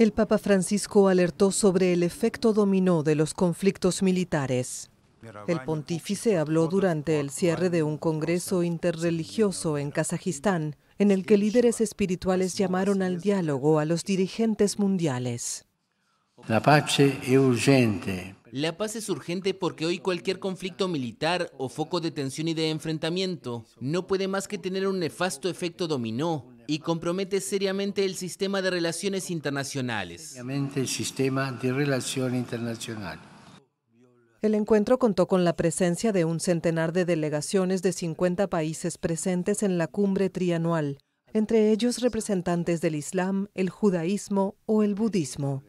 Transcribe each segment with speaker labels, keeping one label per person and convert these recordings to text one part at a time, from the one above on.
Speaker 1: El Papa Francisco alertó sobre el efecto dominó de los conflictos militares. El pontífice habló durante el cierre de un congreso interreligioso en Kazajistán, en el que líderes espirituales llamaron al diálogo a los dirigentes mundiales.
Speaker 2: La paz es urgente. La paz es urgente porque hoy cualquier conflicto militar o foco de tensión y de enfrentamiento no puede más que tener un nefasto efecto dominó y compromete seriamente el sistema de relaciones internacionales.
Speaker 1: el encuentro contó con la presencia de un centenar de delegaciones de 50 países presentes en la cumbre trianual, entre ellos representantes del Islam, el judaísmo o el budismo.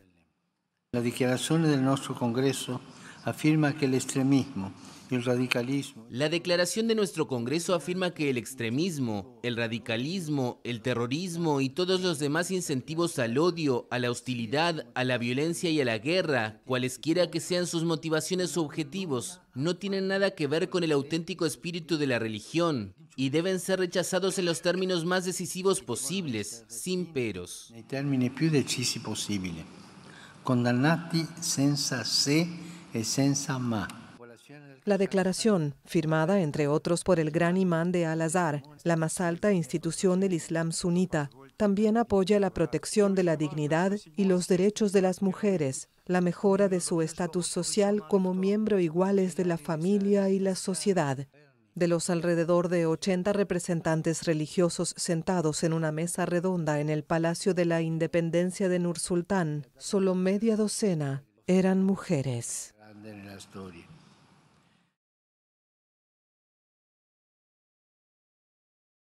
Speaker 1: La
Speaker 2: declaración del nuestro Congreso afirma que el extremismo y el radicalismo... La declaración de nuestro Congreso afirma que el extremismo, el radicalismo, el terrorismo y todos los demás incentivos al odio, a la hostilidad, a la violencia y a la guerra, cualesquiera que sean sus motivaciones o objetivos, no tienen nada que ver con el auténtico espíritu de la religión y deben ser rechazados en los términos más decisivos posibles, sin peros. En términos condannati senza
Speaker 1: la declaración, firmada entre otros por el gran imán de Al-Azhar, la más alta institución del Islam sunita, también apoya la protección de la dignidad y los derechos de las mujeres, la mejora de su estatus social como miembro iguales de la familia y la sociedad. De los alrededor de 80 representantes religiosos sentados en una mesa redonda en el Palacio de la Independencia de Nur Sultán, solo media docena eran mujeres. nella storia.